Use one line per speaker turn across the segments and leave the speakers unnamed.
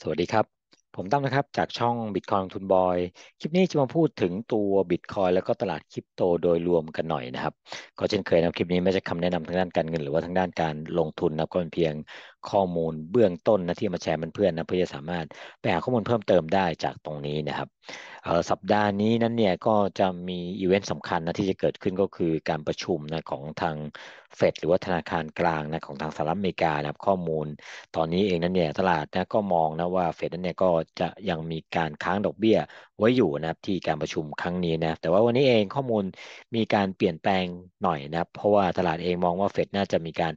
สวัสดีครับ ผมตั้มนะครับจากช่อง Bitcoin ทุนบอยคลิปนี้จะมาพูดถึงตัว Bitcoin แล้วก็ตลาดคริปโตโดยรวมกันหน่อยนะครับ ก็เช่นเคยนะคลิปนี้ไม่ใช่คำแนะนำทางด้านการเงิน หรือว่าทางด้านการลงทุนนะก็เป็นเพียงข้อมูลเบื้องต้นนะที่มาแชร์เพื่อนๆนะ เพื่อจะสามารถไปหาข้อมูลเพิ่มเติมได้จากตรงนี้นะครับสัปดาห์นี้นั้นเนี่ยก็จะมีอีเวนต์สำคัญนะที่จะเกิดขึ้นก็คือการประชุมนะของทางเฟดหรือว่าธนาคารกลางนะของทางสหรัฐอเมริกานะครับ ข้อมูลตอนนี้เองนั้นเนี่ยตลาดนะก็มองนะว่าเฟดนั้นเนี่ยก็จะยังมีการค้างดอกเบี้ยไว้อยู่นะครับที่การประชุมครั้งนี้นะแต่ว่าวันนี้เองข้อมูลมีการเปลี่ยนแปลงหน่อยนะครับเพราะว่าตลาดเองมองว่าเฟดน่าจะมีการ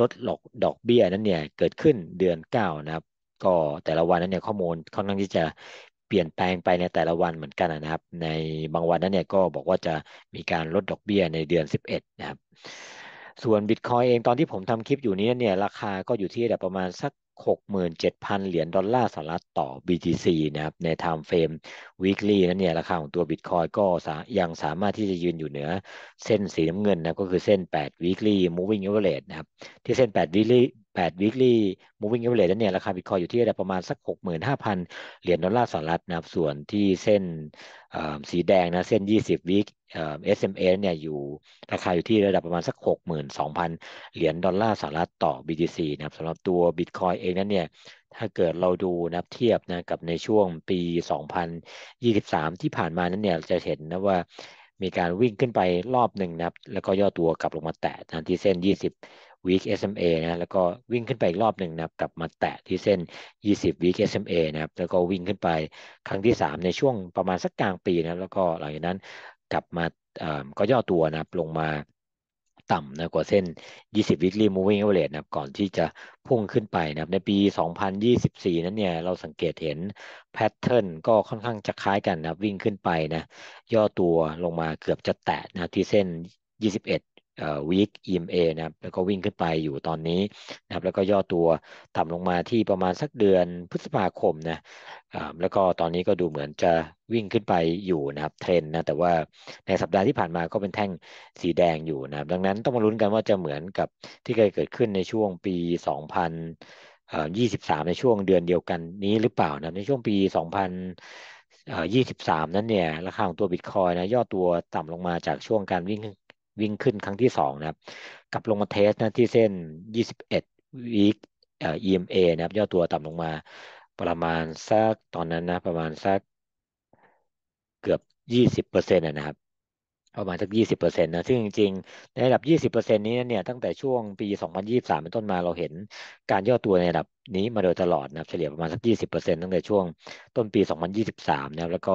ลดหลอกดอกเบี้ยนั้นเนี่ยเกิดขึ้นเดือน9นะครับ ก็แต่ละวันนั้นเนี่ยข้อมูลค่อนข้างที่จะเปลี่ยนแปลงไปในแต่ละวันเหมือนกันนะครับ ในบางวันนั้นเนี่ยก็บอกว่าจะมีการลดดอกเบี้ยในเดือน 11 นะครับ ส่วนบิตคอยเองตอนที่ผมทำคลิปอยู่นี้เนี่ยราคาก็อยู่ที่ระดับประมาณสัก 67,000 เหรียญดอลลาร์สหรัฐต่อ BTC นะครับใน time frame weekly นั้นเนี่ยราคาของตัวบิตคอยก็ยังสามารถที่จะยืนอยู่เหนือเส้นสีน้ำเงินนะก็คือเส้น 8 weekly moving average นะครับที่เส้น8 weekly 8 weekly moving average แล้วเนี่ยราคาบิตคอยอยู่ที่ระดับประมาณสัก 65,000 เหรียญดอลลาร์สหรัฐนะครับ ส่วนที่เส้นสีแดงนะเส้น 20 week SMA เนี่ยอยู่ราคาอยู่ที่ระดับประมาณสัก 62,000 เหรียญดอลลาร์สหรัฐต่อ BTC นะครับสำหรับตัว Bitcoin เองนั้นเนี่ยถ้าเกิดเราดูนับเทียบนะกับในช่วงปี 2023 ที่ผ่านมานั้นเนี่ยจะเห็นนะว่ามีการวิ่งขึ้นไปรอบหนึ่งนะครับแล้วก็ย่อตัวกลับลงมาแตะที่เส้น 20 week SMA นะแล้วก็วิ่งขึ้นไปอีกรอบหนึ่งนะครับกลับมาแตะที่เส้น 20 week SMA นะครับแล้วก็วิ่งขึ้นไปครั้งที่ 3 ในช่วงประมาณสักกลางปีนะแล้วก็หลังจากนั้นกลับมาก็ย่อตัวนะลงมาต่ำนะกว่าเส้น 20 weekly moving average นะครับก่อนที่จะพุ่งขึ้นไปนะครับในปี 2024 นั้นเนี่ยเราสังเกตเห็น แพทเทิร์นก็ค่อนข้างจะคล้ายกันนะวิ่งขึ้นไปนะย่อตัวลงมาเกือบจะแตะนะที่เส้น 21วีคเอ็มเอนะแล้วก็วิ่งขึ้นไปอยู่ตอนนี้นะครับแล้วก็ย่อตัวต่ำลงมาที่ประมาณสักเดือนพฤษภาคมนะแล้วก็ตอนนี้ก็ดูเหมือนจะวิ่งขึ้นไปอยู่นะครับเทรนนะแต่ว่าในสัปดาห์ที่ผ่านมาก็เป็นแท่งสีแดงอยู่นะครับดังนั้นต้องมาลุ้นกันว่าจะเหมือนกับที่เคยเกิดขึ้นในช่วงปี 2023 ในช่วงเดือนเดียวกันนี้หรือเปล่านะในช่วงปี 2000ามนั้นเนี่ยราคาของตัวบิตคอยนะย่อตัวต่ำลงมาจากช่วงการวิ่งวิ่งขึ้นครั้งที่สองนะครับ กลับลงมาเทสนะที่เส้น21 week เอ็มเอนะครับย่อตัวต่ำลงมาประมาณสักตอนนั้นนะประมาณสักเกือบ 20%นะครับ ประมาณสัก 20%นะซึ่งจริงๆในระดับ 20%นี้เนี่ยตั้งแต่ช่วงปี2023เป็นต้นมาเราเห็นการย่อตัวในระดับนี้มาโดยตลอดนะครับเฉลี่ยประมาณสัก20%ตั้งแต่ช่วงต้นปี2023นะครับแล้วก็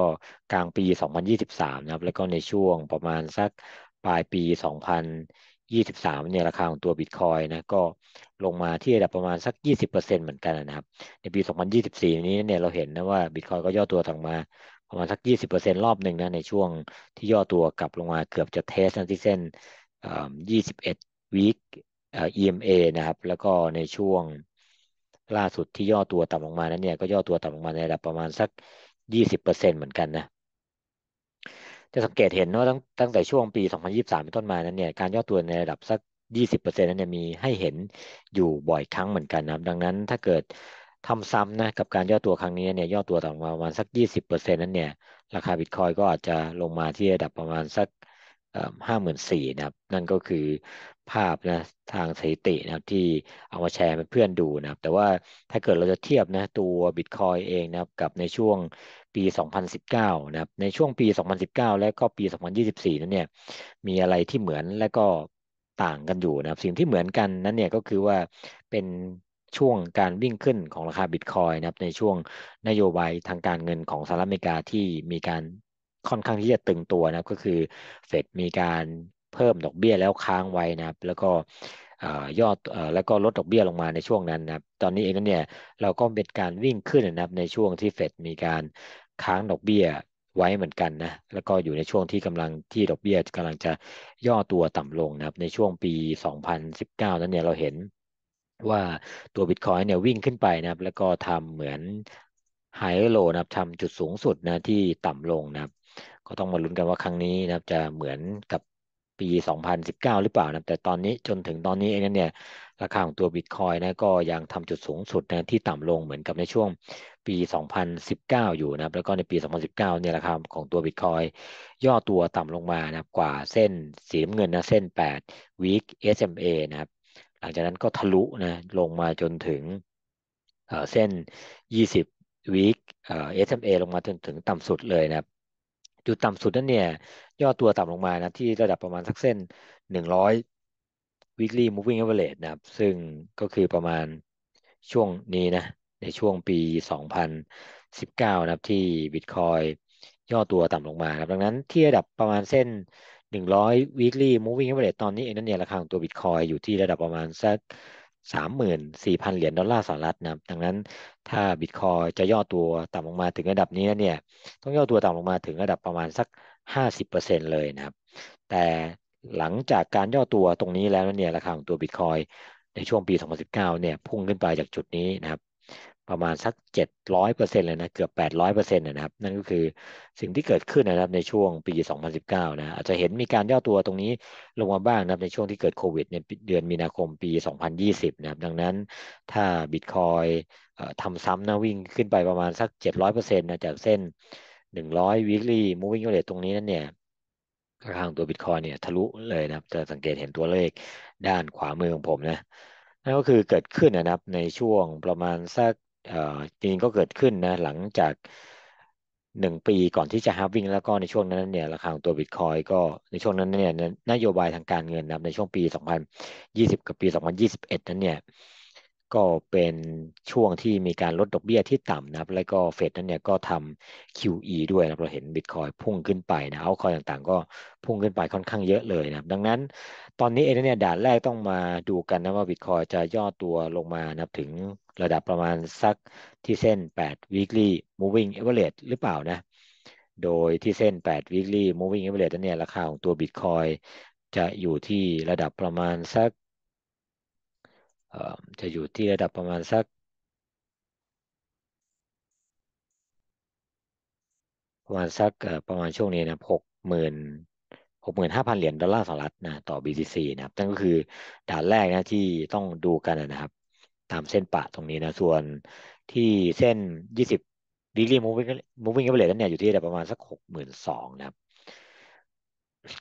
กลางปี2023นะครับแล้วก็ในช่วงประมาณสักลายปี 2023 เนี่ยราคาของตัวบิตคอยนะก็ลงมาที่ระดับประมาณสัก 20%เหมือนกันนะครับ ในปี 2024 นี้เนี่ยเราเห็นนะว่าบิตคอยก็ย่อตัวลงมาประมาณสัก 20%รอบหนึ่งนะในช่วงที่ย่อตัวกลับลงมาเกือบจะเทสที่เส้น21 week EMA นะครับแล้วก็ในช่วงล่าสุดที่ย่อตัวต่ำลงมานั้นเนี่ยก็ย่อตัวต่ำลงมาในระดับประมาณสัก 20%เหมือนกันนะจะสังเกตเห็นว่าตั้งตั้งแต่ช่วงปี 2023เป็นต้นมานั้นเนี่ยการย่อตัวในระดับสัก 20%นั้นเนี่ยมีให้เห็นอยู่บ่อยครั้งเหมือนกันนะครับดังนั้น ถ้าเกิดทำซ้ำนะกับการย่อตัวครั้งนี้เนี่ยย่อตัวต่ามาประมาณสัก 20%นั้นเนี่ยราคาบิตคอยก็อาจจะลงมาที่ระดับประมาณสักห้าหมื่นสี่นะครับ นั่นก็คือภาพนะทางสถิตินะครับที่เอามาแชร์ให้เพื่อนดูนะครับ แต่ว่าถ้าเกิดเราจะเทียบนะตัวบิตคอยเองนะครับกับในช่วงปี2019นะครับ ในช่วงปี2019 และก็ปี 2024นั้นเนี่ย มีอะไรที่เหมือน และก็ต่างกันอยู่นะครับ สิ่งที่เหมือนกันนั้นเนี่ยก็คือว่า เป็นช่วงการวิ่งขึ้นของราคาบิตคอยนะครับ ในช่วงนโยบายทางการเงินของสหรัฐอเมริกาที่มีการค่อนข้างที่จะตึงตัวนะครับก็คือเฟดมีการเพิ่มดอกเบี้ยแล้วค้างไว้นะครับ แล้วก็ยอดแล้วก็ลดดอกเบี้ยลงมาในช่วงนั้นนะครับ ตอนนี้เองนั้นเนี่ยเราก็เป็นการวิ่งขึ้นนะครับ ในช่วงที่เฟดมีการค้างดอกเบี้ยไว้เหมือนกันนะ แล้วก็อยู่ในช่วงที่กำลังที่ดอกเบี้ยกำลังจะย่อตัวต่ำลงนะครับ ในช่วงปี 2019 นั้นเนี่ยเราเห็นว่าตัวบิตคอยเนี่ยวิ่งขึ้นไปนะครับแล้วก็ทำเหมือนไฮโลนะครับทำจุดสูงสุดนะที่ต่ำลงนะครับ ก็ต้องมาลุ้นกันว่าครั้งนี้นะครับ จะเหมือนกับปี 2019 หรือเปล่านะแต่ตอนนี้จนถึงตอนนี้เองนั้นเนี่ยราคาของตัวบิตคอยนะก็ยังทำจุดสูงสุดนะที่ต่ำลงเหมือนกับในช่วงปี 2019 อยู่นะครับ แล้วก็ในปี 2019 เนี่ยราคาของตัวบิตคอยย่อตัวต่ำลงมา นะครับ กว่าเส้นสีน้ำเงินนะเส้น 8 week SMA นะครับ หลังจากนั้นก็ทะลุนะ ลงมาจนถึงเเส้น 20 week SMA ลงมาจนถึงต่ำสุดเลยนะครับ จุดต่ำสุดนั้นเนี่ยย่อตัวต่ำลงมานะ ที่ระดับประมาณสักเส้น 100 weekly moving average นะครับ ซึ่งก็คือประมาณช่วงนี้นะในช่วงปี 2019 นะครับที่บิตคอยย่อตัวต่ำลงมาครับดังนั้นที่ระดับประมาณเส้น 100 weekly moving average ตอนนี้เองนั่นเนี่ยราคาของตัวบิตคอยอยู่ที่ระดับประมาณสัก 34,000 เหรียญดอลลาร์สหรัฐนะครับดังนั้นถ้าบิตคอยจะย่อตัวต่ำลงมาถึงระดับนี้นนเนี่ยต้องย่อตัวต่ำลงมาถึงระดับประมาณสัก 50%เลยนะครับแต่หลังจากการย่อตัวตรงนี้แล้วเนี่ยราคาของตัวบิตคอยในช่วงปี 2019 เนี่ยพุ่งขึ้นไปจากจุดนี้นะครับประมาณสัก700%เลยนะเกือบ800%นะครับ นั่นก็คือสิ่งที่เกิดขึ้นนะครับในช่วงปี 2019 นะ อาจจะเห็นมีการย่อตัวตรงนี้ลงมาบ้าง นะครับในช่วงที่เกิดโควิดในเดือนมีนาคมปี 2020 นะครับ ดังนั้นถ้าบิตคอยทำซ้ำนะวิ่งขึ้นไปประมาณสัก700%นะ จากเส้น 100 weekly moving average ตรงนี้ นั่นเนี่ยทางตัวบิตคอยเนี่ย ทะลุเลยนะครับ จะสังเกตเห็นตัวเลขด้านขวามือของผมนะนั่นก็คือเกิดขึ้นนะครับในช่วงประมาณสักจริงก็เกิดขึ้นนะ หลังจากหนึ่งปีก่อนที่จะฮาวิ่งแล้วก็ในช่วงนั้นเนี่ย ราคาของตัวบิตคอยก็ในช่วงนั้นเนี่ยนโยบายทางการเงินนะในช่วงปี 2020 กับปี 2021 นั้นเนี่ยก็เป็นช่วงที่มีการลดดอกเบี้ยที่ต่ำนะครับแล้วก็เฟดนั้นเนี่ยก็ทำ QE ด้วยนะเราเห็นบิตคอยพุ่งขึ้นไปนะ เอาคอยต่างๆก็พุ่งขึ้นไปค่อนข้างเยอะเลยนะ ดังนั้นตอนนี้เองเนี่ยด่านแรกต้องมาดูกันนะ ว่าบิตคอยจะย่อตัวลงมานะถึงระดับประมาณสักที่เส้น 8 weekly moving average หรือเปล่านะ โดยที่เส้น 8 weekly moving average นั้นเนี่ยราคาของตัวบิตคอยจะอยู่ที่ระดับประมาณสักจะอยู่ที่ระดับประมาณสัก ประมาณสักประมาณช่วงนี้นะหกหมื่นหกหมื่นห้าพันเหรียญดอลลาร์สหรัฐนะต่อ BTC นะครับ นั่นก็คือด่านแรกนะที่ต้องดูกันนะครับ ตามเส้นปะตรงนี้นะ ส่วนที่เส้นยี่สิบลี่มูฟวิ่งมูฟวิ่งกันไปเลยนั่นเนี่ยอยู่ที่ระดับประมาณสักหกหมื่นสองนะครับ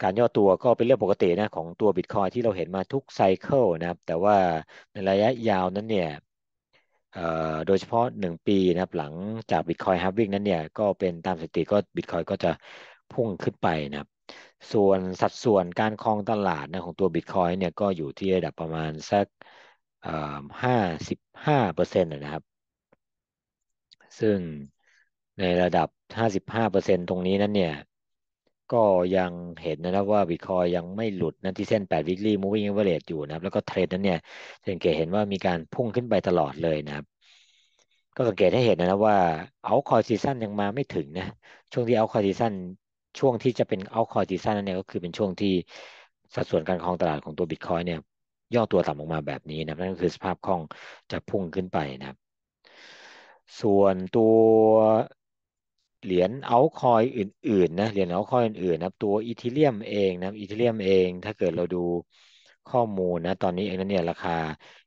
การย่อตัวก็เป็นเรื่องปกตินะของตัวบิตคอยที่เราเห็นมาทุกไซเคิลนะครับ แต่ว่าในระยะยาวนั้นเนี่ยโดยเฉพาะ 1 ปีนะครับ หลังจากบิตคอยฮับวิ่งนั้นเนี่ยก็เป็นตามสถิติก็บิตคอยก็จะพุ่งขึ้นไปนะครับ ส่วนสัดส่วนการคลองตลาดนะของตัวบิตคอยเนี่ยก็อยู่ที่ระดับประมาณสักห้าสิบห้าเปอร์เซ็นต์นะครับ ซึ่งในระดับหห้้าาสิบเเปอร์ซ55%ตรงนี้นั้นเนี่ยก็ยังเห็นนะครับว่าบิตคอยยังไม่หลุดนะที่เส้น8 weekly moving average อยู่นะครับ แล้วก็เทรดนั้นเนี่ยสังเกตเห็นว่ามีการพุ่งขึ้นไปตลอดเลยนะครับ ก็สังเกตให้เห็นนะครับว่าเอาคอยซีซั่นยังมาไม่ถึงนะ ช่วงที่เอาคอยซีซั่นช่วงที่จะเป็นเอาคอยซีซั่นนั่นเนี่ยก็คือเป็นช่วงที่ สัดส่วนการคลองตลาดของตัวบิตคอยเนี่ย ย่อตัวต่ำออกมาแบบนี้นะนั่นก็คือสภาพคล่องจะพุ่งขึ้นไปนะครับ ส่วนตัวเหรียญเอาคอยอื่นๆนะเหรียญเอาคอยอื่นๆนะตัวอีทิเลียมเองนะอีทิเลียมเองถ้าเกิดเราดูข้อมูลนะตอนนี้เองนั้นเนี่ยราคา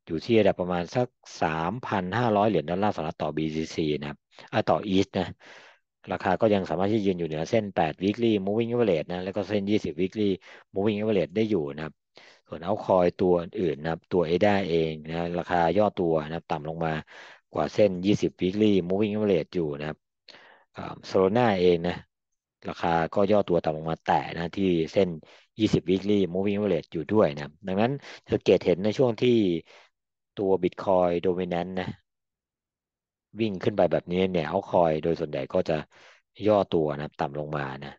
อยู่ที่ระดับประมาณสักสามพันห้าร้อยเหรียญดอลลาร์สหรัฐต่อ BCC นะครับต่ออี h นะราคาก็ยังสามารถที่ยืนอยู่เหนือเส้น 8 weekly moving average นะแล้วก็เส้น 20 weekly moving average ได้อยู่นะครับส่วนเอาคอยตัวอื่นนะครับตัวเอด้าเองนะราคาย่อตัวนะครับต่ำลงมากว่าเส้น 20 weekly moving average อยู่นะครับโซโลนาเองนะ ราคาก็ย่อตัวต่ำลงมาแต่นะที่เส้น 20 weekly moving average อยู่ด้วยนะ ดังนั้นสังเกตเห็นในช่วงที่ตัว Bitcoin dominant นะ วิ่งขึ้นไปแบบนี้เนี่ยเอาคอยโดยส่วนใหญ่ก็จะย่อตัวนะต่ำลงมานะ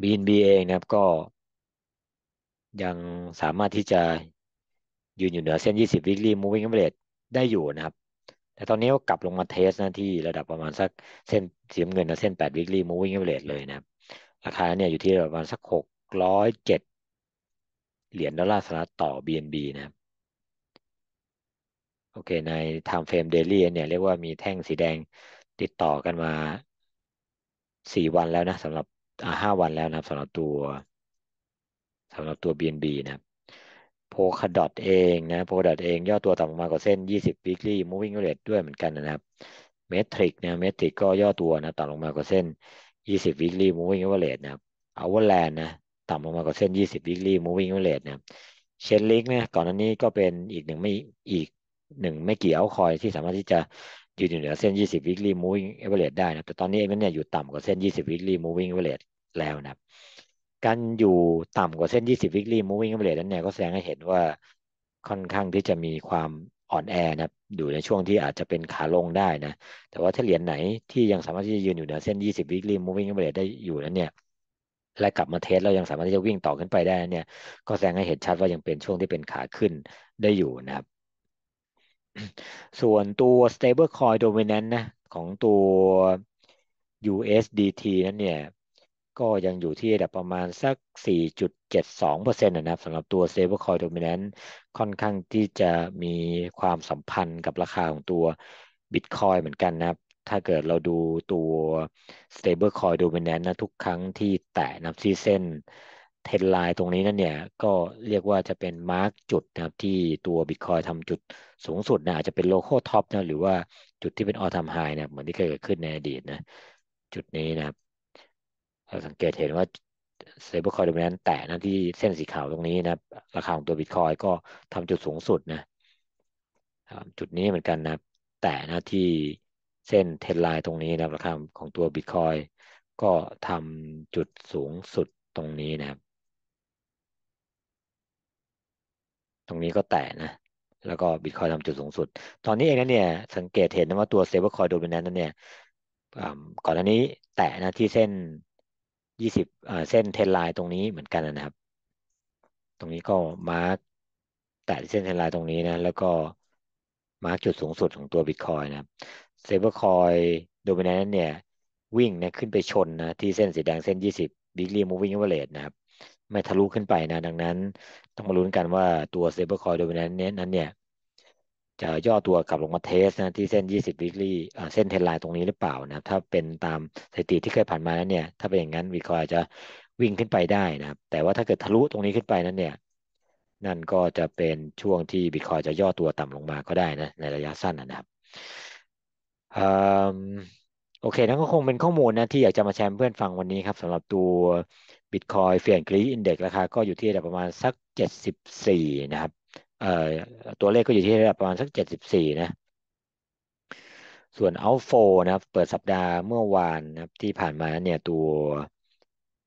BNB เองนะก็ ยังสามารถที่จะ ยืนอยู่เหนือเส้น 20 weekly moving average ได้อยู่นะครับแต่ตอนนี้ก็กลับลงมาเทสนะที่ระดับประมาณสักเส้นสีเงินนะเส้น 8 weekly moving average เลยนะ ราคาเนี่ยอยู่ที่ประมาณสัก607เหรียญดอลลาร์สหรัฐต่อ BNB นะ โอเคใน time frame daily เนี่ยเรียกว่ามีแท่งสีแดงติดต่อกันมา4วันแล้วนะสำหรับห้าวันแล้วนะสำหรับตัวสำหรับตัว BNB นะพ o คดด d เองนะโพคาดอ o เองย่อตัวต่ำลงมากว่าเส้น 20 weekly moving average ด้วยเหมือนกันนะครับเมทริกนะเมทริกก็ย่อตัวนะต่ำลงมากว่าเส้น 20 weekly moving average นะครับอ o u r l a n d นะต่ำลงมากว่าเส้น 20 weekly moving average นะครับิก e l l i n นะก่อนหน้านี้ก็เป็นอีกหนึ่งไม่อีกหนึ่งไม่กี่เอาคอยที่สามารถที่จะยืนอยู่เหนือเส้น 20 weekly moving average ได้นะแต่ตอนนี้เองเนี่ยอยู่ต่ำกว่าเส้น 20 weekly moving average แล้วนะครับการอยู่ต่ำกว่าเส้น 20 weekly moving average นั้นเนี่ยก็แสดงให้เห็นว่าค่อนข้างที่จะมีความอ่อนแอนะอยู่ในช่วงที่อาจจะเป็นขาลงได้นะ แต่ว่าถ้าเหรียญไหนที่ยังสามารถที่จะยืนอยู่เหนือเส้น 20 weekly moving average ได้อยู่นั้นเนี่ย และกลับมาเทสเรายังสามารถที่จะวิ่งต่อขึ้นไปได้นเนี่ย ก็แสดงให้เห็นชัดว่ายังเป็นช่วงที่เป็นขาขึ้นได้อยู่นะครับ ส่วนตัว stable coin dominant นะของตัว USDT นั้นเนี่ยก็ยังอยู่ที่ระดับประมาณสัก 4.72%นะครับสำหรับตัว Stablecoin Dominance ค่อนข้างที่จะมีความสัมพันธ์กับราคาของตัว Bitcoin เหมือนกันนะครับ ถ้าเกิดเราดูตัว Stablecoin Dominance นะทุกครั้งที่แตะนับที่เส้นเทนไลน์ตรงนี้นั่นเนี่ยก็เรียกว่าจะเป็นมาร์กจุดนะครับที่ตัว Bitcoin ทำจุดสูงสุดนะอาจจะเป็นโลโก้ท็อปนะหรือว่าจุดที่เป็นออทามไฮนะเหมือนที่เคยเกิดขึ้นในอดีตนะ จุดนี้นะครับเราสังเกตเห็นว่าเซเบอร์คอยดรงนั้นแตะนะที่เส้นสีขาวตรงนี้นะราคาของตัวบิตคอยก็ทำจุดสูงสุดนะ จุดนี้เหมือนกันนะ แต่นะที่เส้นเทนไลน์ตรงนี้นะราคาของตัวบิตคอยก็ทำจุดสูงสุดตรงนี้นะครับตรงนี้ก็แตะนะ แล้วก็บิตคอยทำจุดสูงสุด ตอนนี้เองนะเนี่ย สังเกตเห็นนะว่าตัวเซเบอร์คอยดมินแนนนั้นเนี่ยก่อนหน้านี้แตะนะที่เส้นยี่สิบเส้นเทนไลน์ตรงนี้เหมือนกันนะครับ ตรงนี้ก็มาร์กแตะเส้นเทนไลน์ตรงนี้นะ แล้วก็มาร์กจุดสูงสุดของตัวบิตคอยนะครับเซเบอร์คอยโดมิเนนเนี่ยวิ่งนะขึ้นไปชนนะที่เส้นสีแดงเส้น 20 Weekly Moving Average นะครับ ไม่ทะลุขึ้นไปนะ ดังนั้นต้องมาลุ้นกันว่าตัวเซเบอร์คอยโดมิเนี่ยนั้นเนี่ยจะย่อตัวกลับลงมาเทสนะที่เส้น 20 weekly เส้นเทนไลน์ตรงนี้หรือเปล่านะถ้าเป็นตามสถิติที่เคยผ่านมานั้นเนี่ยถ้าเป็นอย่างนั้นวีคอยจะวิ่งขึ้นไปได้นะครับแต่ว่าถ้าเกิดทะลุตรงนี้ขึ้นไปนั้นเนี่ยนั่นก็จะเป็นช่วงที่บิตคอยจะย่อตัวต่ำลงมาก็ได้นะในระยะสั้นนะครับอโอเคนั่นก็คงเป็นข้อมูลนะที่อยากจะมาแชร์เพื่อนฟังวันนี้ครับสำหรับตัวบิตคอยเฟียนกรีอินเด็กซ์ราคาก็อยู่ที่ระดับประมาณสัก 74 นะครับเออ่ตัวเลขก็อยู่ที่ระดับประมาณสักเจ็ดสิบสี่นะส่วนเอาโฟนะครับ เปิดสัปดาห์เมื่อวานนะครับที่ผ่านมาเนี่ยตัว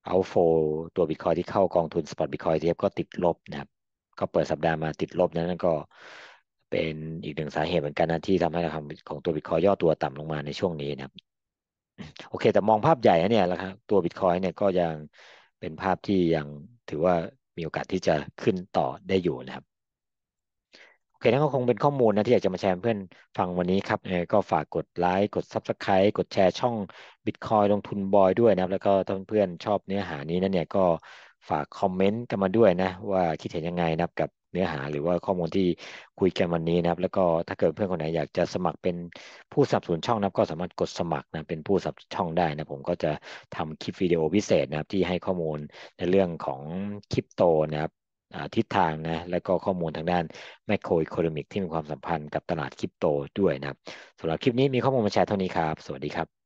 เอาโฟตัวบิตคอยที่เข้ากองทุนปอ o t b i t c o i ที t f ก็ติดลบนะครับ ก็เปิดสัปดาห์มาติดลบนั้นก็เป็นอีกหนึ่งสาเหตุเหมือนกันนะที่ทำให้ราคาของตัวบิตคอยย่อตัวต่ำลงมาในช่วงนี้นะครับ โอเค แต่มองภาพใหญ่เนี่ยนะครับตัวบิตคอยเนี่ยก็ยังเป็นภาพที่ยังถือว่ามีโอกาสที่จะขึ้นต่อได้อยู่นะครับอเคนั่นก็คงเป็นข้อมูลนะที่อยากจะมาแชร์เพื่อนฟังวันนี้ครับเก็ฝากกดไลค์กด Subscribe กดแชร์ช่อง Bitcoin ลงทุนบอยด้วยนะครับ แล้วก็ถ้าเพื่อนชอบเนื้อหานี้นั่นเนี่ยก็ฝากคอมเมนต์กันมาด้วยนะ ว่าคิดเห็นยังไงนะครับกับเนื้อหาหรือว่าข้อมูลที่คุยกันวันนี้นะครับ แล้วก็ถ้าเกิดเพื่อนคนไหนอยากจะสมัครเป็นผู้สนับสนุนช่องนะครับ ก็สามารถกดสมัครนะเป็นผู้สนับช่องได้นะผมก็จะทำคลิปวิดีโอพิเศษนะครับ ที่ให้ข้อมูลในเรื่องของคริปโตนะครับทิศทางนะและก็ข้อมูลทางด้านแมโครอิโคโนมิกที่มีความสัมพันธ์กับตลาดคริปโตด้วยนะครับสำหรับคลิปนี้มีข้อมูลมาแชร์เท่านี้ครับ สวัสดีครับ